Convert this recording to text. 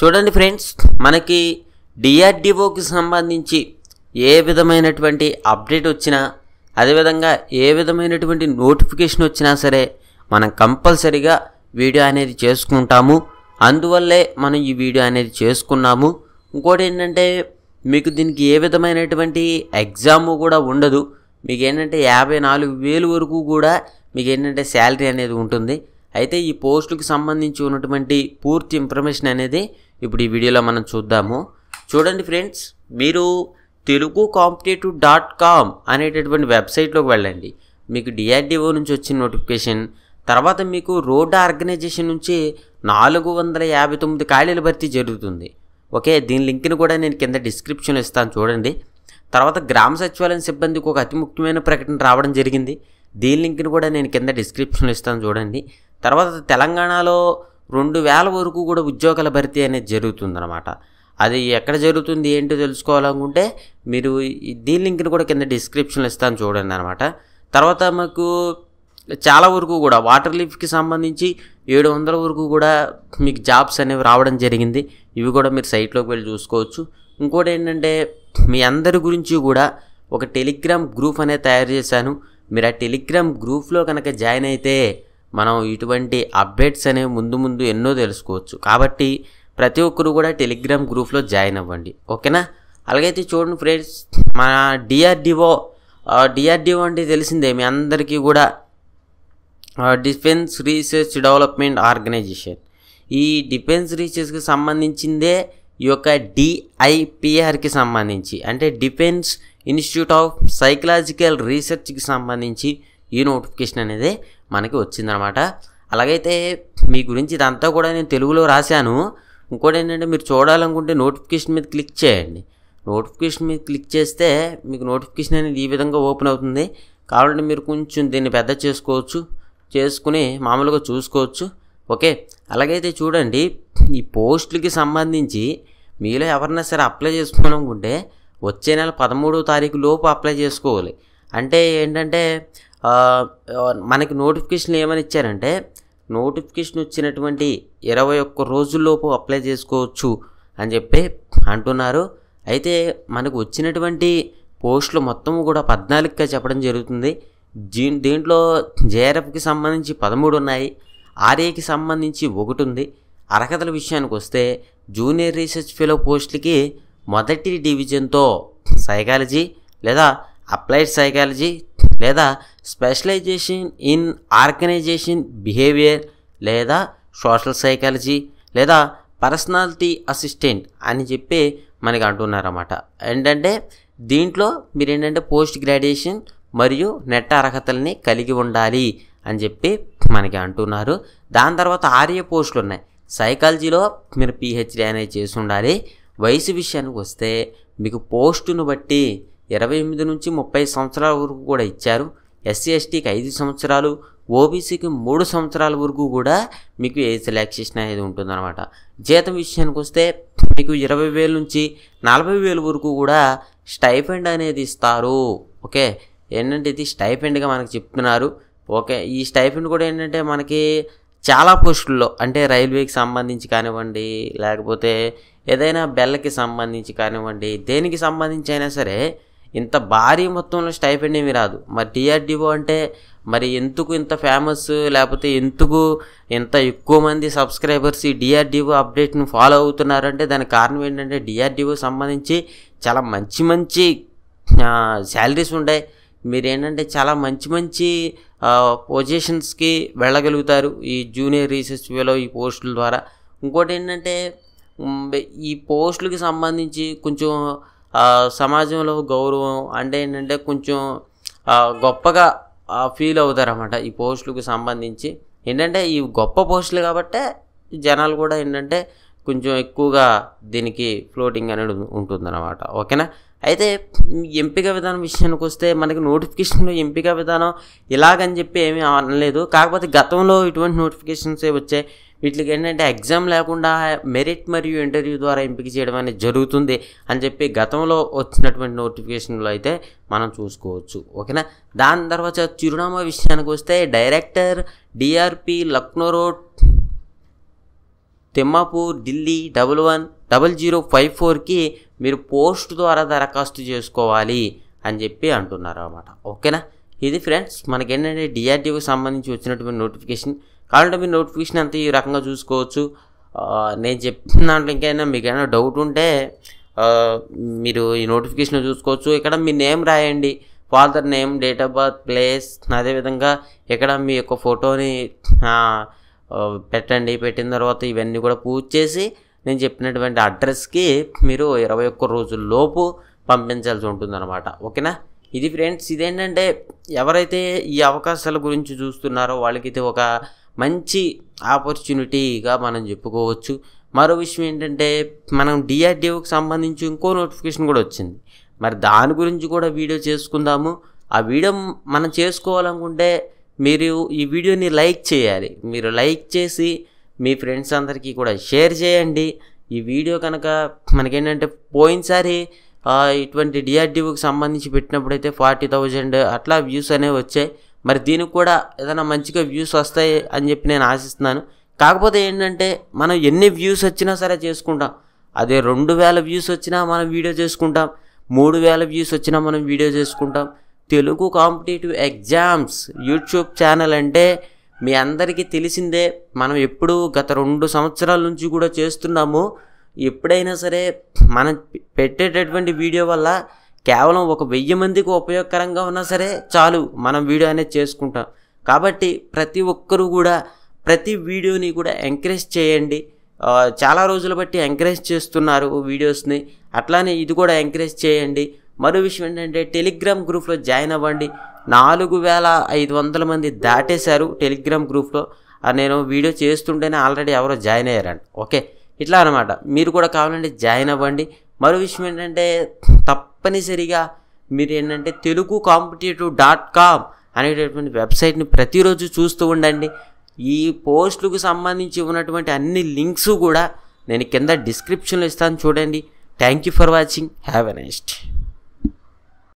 చూడండి ఫ్రెండ్స్ మనకి డిఆర్డిఓకి సంబంధించి ఏ విధమైనటువంటి అప్డేట్ వచ్చినా అదేవిధంగా ఏ విధమైనటువంటి నోటిఫికేషన్ వచ్చినా సరే మనం కంపల్సరిగా వీడియో అనేది చేసుకుంటాము అందువల్లే మనం ఈ వీడియో అనేది చేసుకున్నాము ఇంకోటి ఏంటంటే మీకు దీనికి ఏ విధమైనటువంటి ఎగ్జామ్ కూడా ఉండదు మీకు ఏంటంటే యాభై నాలుగు వేలు వరకు కూడా మీకు ఏంటంటే శాలరీ అనేది ఉంటుంది అయితే ఈ పోస్టుకి సంబంధించి ఉన్నటువంటి పూర్తి ఇన్ఫర్మేషన్ అనేది ఇప్పుడు ఈ వీడియోలో మనం చూద్దాము చూడండి ఫ్రెండ్స్ మీరు తెలుగు కాంపిటేటివ్ డాట్ కామ్ అనేటటువంటి వెబ్సైట్లోకి వెళ్ళండి మీకు డిఆర్డిఓ నుంచి వచ్చిన నోటిఫికేషన్ తర్వాత మీకు రోడ్ ఆర్గనైజేషన్ నుంచి నాలుగు వందల యాభై తొమ్మిది ఖాళీల భర్తీ జరుగుతుంది ఓకే దీని లింక్ని కూడా నేను కింద డిస్క్రిప్షన్లో ఇస్తాను చూడండి తర్వాత గ్రామ సచివాలయం సిబ్బందికి ఒక అతి ముఖ్యమైన ప్రకటన రావడం జరిగింది దీని లింక్ని కూడా నేను కింద డిస్క్రిప్షన్లో ఇస్తాను చూడండి తర్వాత తెలంగాణలో రెండు వేల వరకు కూడా ఉద్యోగాల భర్తీ అనేది జరుగుతుందన్నమాట అది ఎక్కడ జరుగుతుంది ఏంటో తెలుసుకోవాలనుకుంటే మీరు దీని లింక్ని కూడా కింద డిస్క్రిప్షన్లో ఇస్తాను చూడండి అనమాట తర్వాత మాకు చాలా వరకు కూడా వాటర్ లీఫ్కి సంబంధించి ఏడు వందల వరకు కూడా మీకు జాబ్స్ అనేవి రావడం జరిగింది ఇవి కూడా మీరు సైట్లోకి వెళ్ళి చూసుకోవచ్చు ఇంకోటి ఏంటంటే మీ అందరి గురించి కూడా ఒక టెలిగ్రామ్ గ్రూప్ అనేది తయారు చేశాను మీరు ఆ టెలిగ్రామ్ గ్రూప్లో కనుక జాయిన్ అయితే మనం ఇటువంటి అప్డేట్స్ అనేవి ముందు ముందు ఎన్నో తెలుసుకోవచ్చు కాబట్టి ప్రతి ఒక్కరు కూడా టెలిగ్రామ్ గ్రూప్లో జాయిన్ అవ్వండి ఓకేనా అలాగైతే చూడండి ఫ్రెండ్స్ మన డిఆర్డిఓ డిఆర్డిఓ అంటే తెలిసిందే మీ అందరికీ కూడా డిఫెన్స్ రీసెర్చ్ డెవలప్మెంట్ ఆర్గనైజేషన్ ఈ డిఫెన్స్ రీసెర్చ్కి సంబంధించిందే ఈ యొక్క డిఐపిఆర్కి సంబంధించి అంటే డిఫెన్స్ ఇన్స్టిట్యూట్ ఆఫ్ సైకలాజికల్ రీసెర్చ్కి సంబంధించి ఈ నోటిఫికేషన్ అనేది మనకి వచ్చిందనమాట అలాగైతే మీ గురించి ఇదంతా కూడా నేను తెలుగులో రాశాను ఇంకోటి ఏంటంటే మీరు చూడాలనుకుంటే నోటిఫికేషన్ మీద క్లిక్ చేయండి నోటిఫికేషన్ మీద క్లిక్ చేస్తే మీకు నోటిఫికేషన్ అనేది ఈ విధంగా ఓపెన్ అవుతుంది కాబట్టి మీరు కొంచెం దీన్ని పెద్ద చేసుకోవచ్చు చేసుకుని మామూలుగా చూసుకోవచ్చు ఓకే అలాగైతే చూడండి ఈ పోస్టులకి సంబంధించి మీలో ఎవరైనా సరే అప్లై చేసుకోవాలనుకుంటే వచ్చే నెల పదమూడో తారీఖు లోపు అప్లై చేసుకోవాలి అంటే ఏంటంటే మనకి నోటిఫికేషన్ ఏమని ఇచ్చారంటే నోటిఫికేషన్ వచ్చినటువంటి ఇరవై ఒక్క రోజుల్లోపు అప్లై చేసుకోవచ్చు అని చెప్పి అంటున్నారు అయితే మనకు వచ్చినటువంటి పోస్టులు మొత్తం కూడా పద్నాలుగుగా చెప్పడం జరుగుతుంది జీ దీంట్లో జేఆర్ఎఫ్కి సంబంధించి పదమూడు ఉన్నాయి ఆర్ఏకి సంబంధించి ఒకటి ఉంది అర్హతల విషయానికి వస్తే జూనియర్ రీసెర్చ్ ఫెలో పోస్టులకి మొదటి డివిజన్తో సైకాలజీ లేదా అప్లైడ్ సైకాలజీ లేదా స్పెషలైజేషన్ ఇన్ ఆర్గనైజేషన్ బిహేవియర్ లేదా సోషల్ సైకాలజీ లేదా పర్సనాలిటీ అసిస్టెంట్ అని చెప్పి మనకి అంటున్నారన్నమాట ఏంటంటే దీంట్లో మీరు ఏంటంటే పోస్ట్ గ్రాడ్యుయేషన్ మరియు నెట్ అర్హతల్ని కలిగి ఉండాలి అని చెప్పి మనకి అంటున్నారు దాని తర్వాత ఆర్య పోస్టులు ఉన్నాయి సైకాలజీలో మీరు పిహెచ్డీ అనేది చేసి ఉండాలి వయసు విషయానికి వస్తే మీకు పోస్టును బట్టి ఇరవై ఎనిమిది నుంచి ముప్పై సంవత్సరాల వరకు కూడా ఇచ్చారు ఎస్సీ ఎస్టీకి ఐదు సంవత్సరాలు ఓబీసీకి మూడు సంవత్సరాల వరకు కూడా మీకు ఏజ్ రిలాక్సేషన్ అనేది ఉంటుందన్నమాట జీతం విషయానికి వస్తే మీకు ఇరవై వేల నుంచి నలభై వేల వరకు కూడా స్టైఫెండ్ అనేది ఇస్తారు ఓకే ఏంటంటే ఇది స్టైఫెండ్గా మనకు చెప్తున్నారు ఓకే ఈ స్టైఫెండ్ కూడా ఏంటంటే మనకి చాలా పోస్టుల్లో అంటే రైల్వేకి సంబంధించి కానివ్వండి లేకపోతే ఏదైనా బెల్లకి సంబంధించి కానివ్వండి దేనికి సంబంధించి అయినా సరే ఇంత భారీ మొత్తంలో స్టైపెండ్ ఏమీ రాదు మరి డిఆర్డిఓ అంటే మరి ఎందుకు ఇంత ఫేమస్ లేకపోతే ఎందుకు ఇంత ఎక్కువ మంది సబ్స్క్రైబర్స్ ఈ డిఆర్డిఓ అప్డేట్ను ఫాలో అవుతున్నారంటే దానికి కారణం ఏంటంటే డిఆర్డిఓ సంబంధించి చాలా మంచి మంచి శాలరీస్ ఉండే మీరు ఏంటంటే చాలా మంచి మంచి పొజిషన్స్కి వెళ్ళగలుగుతారు ఈ జూనియర్ రీసెర్చ్ వేలో ఈ పోస్టుల ద్వారా ఇంకోటి ఏంటంటే ఈ పోస్టులకి సంబంధించి కొంచెం సమాజంలో గౌరవం అంటే ఏంటంటే కొంచెం గొప్పగా ఫీల్ అవుతారన్నమాట ఈ పోస్టులకు సంబంధించి ఏంటంటే ఈ గొప్ప పోస్టులు కాబట్టే జనాలు కూడా ఏంటంటే కొంచెం ఎక్కువగా దీనికి ఫ్లోటింగ్ అనేది ఉంటుందన్నమాట ఓకేనా అయితే ఎంపిక విధానం విషయానికి వస్తే మనకి నోటిఫికేషన్లో ఎంపిక విధానం ఇలాగని చెప్పి ఏమీ అనలేదు కాకపోతే గతంలో ఇటువంటి నోటిఫికేషన్సే వచ్చాయి వీటికి ఏంటంటే ఎగ్జామ్ లేకుండా మెరిట్ మరియు ఇంటర్వ్యూ ద్వారా ఎంపిక చేయడం అనేది జరుగుతుంది అని చెప్పి గతంలో వచ్చినటువంటి నోటిఫికేషన్లో అయితే మనం చూసుకోవచ్చు ఓకేనా దాని తర్వాత చిరునామా విషయానికి వస్తే director DRP Lucknow road Timmapur Delhi double one double zero five ఫోర్కి మీరు పోస్ట్ ద్వారా దరఖాస్తు చేసుకోవాలి అని చెప్పి అంటున్నారు అన్నమాట ఓకేనా ఇది ఫ్రెండ్స్ ఏంటంటే డిఆర్డీఓకి సంబంధించి వచ్చినటువంటి నోటిఫికేషన్ కావాలంటే మీరు నోటిఫికేషన్ అంతా ఈ రకంగా చూసుకోవచ్చు నేను చెప్పిన దాంట్లో ఇంకైనా ఏమైనా డౌట్ ఉంటే మీరు ఈ నోటిఫికేషన్ చూసుకోవచ్చు ఇక్కడ మీ నేమ్ రాయండి father name date of birth place అదేవిధంగా ఇక్కడ మీ యొక్క ఫోటోని పెట్టండి పెట్టిన తర్వాత ఇవన్నీ కూడా పూజ చేసి నేను చెప్పినటువంటి అడ్రస్కి మీరు ఇరవై ఒక్క రోజుల్లోపు పంపించాల్సి ఉంటుందన్నమాట ఓకేనా ఇది ఫ్రెండ్స్ ఇదేంటంటే ఎవరైతే ఈ అవకాశాల గురించి చూస్తున్నారో వాళ్ళకైతే ఒక మంచి ఆపర్చునిటీగా మనం చెప్పుకోవచ్చు మరో విషయం ఏంటంటే మనం డిఆర్డిఓకి సంబంధించి ఇంకో నోటిఫికేషన్ కూడా వచ్చింది మరి దాని గురించి కూడా వీడియో చేసుకుందాము ఆ వీడియో మనం చేసుకోవాలనుకుంటే మీరు ఈ వీడియోని లైక్ చేయాలి మీరు లైక్ చేసి మీ ఫ్రెండ్స్ అందరికీ కూడా షేర్ చేయండి ఈ వీడియో కనుక మనకేంటంటే పోయినసారి ఇటువంటి డిఆర్డిఓకి సంబంధించి పెట్టినప్పుడైతే ఫార్టీ థౌజండ్ అట్లా వ్యూస్ అనేవి వచ్చాయి మరి దీనికి కూడా ఏదైనా మంచిగా వ్యూస్ వస్తాయి అని చెప్పి నేను ఆశిస్తున్నాను కాకపోతే ఏంటంటే మనం ఎన్ని వ్యూస్ వచ్చినా సరే చేసుకుంటాం అదే రెండు వేల వ్యూస్ వచ్చినా మనం వీడియో చేసుకుంటాం మూడు వేల వ్యూస్ వచ్చినా మనం వీడియో చేసుకుంటాం Telugu competitive exams YouTube channel అంటే మీ అందరికీ తెలిసిందే మనం ఎప్పుడు గత రెండు సంవత్సరాల నుంచి కూడా చేస్తున్నాము ఎప్పుడైనా సరే మనం పెట్టేటటువంటి వీడియో వల్ల కేవలం ఒక వెయ్యి మందికి ఉపయోగకరంగా ఉన్నా సరే చాలు మనం వీడియో అనేది చేసుకుంటాం కాబట్టి ప్రతి ఒక్కరూ కూడా ప్రతి వీడియోని కూడా ఎంకరేజ్ చేయండి చాలా రోజులు బట్టి ఎంకరేజ్ చేస్తున్నారు వీడియోస్ని అట్లానే ఇది కూడా ఎంకరేజ్ చేయండి మరో విషయం ఏంటంటే టెలిగ్రామ్ గ్రూప్లో జాయిన్ అవ్వండి నాలుగు వేల ఐదు వందల మంది దాటేశారు టెలిగ్రామ్ గ్రూప్లో నేను వీడియో చేస్తుంటేనే ఆల్రెడీ ఎవరో జాయిన్ అయ్యారండి ఓకే ఇట్లా అనమాట మీరు కూడా కావాలంటే జాయిన్ అవ్వండి మరో విషయం ఏంటంటే తప్పనిసరిగా మీరు ఏంటంటే తెలుగు కాంపిటేటివ్ డాట్ కామ్ అనేటటువంటి వెబ్సైట్ని ప్రతిరోజు చూస్తూ ఉండండి ఈ పోస్టులకు సంబంధించి ఉన్నటువంటి అన్ని లింక్స్ కూడా నేను కింద డిస్క్రిప్షన్లో ఇస్తాను చూడండి thank you for watching have a next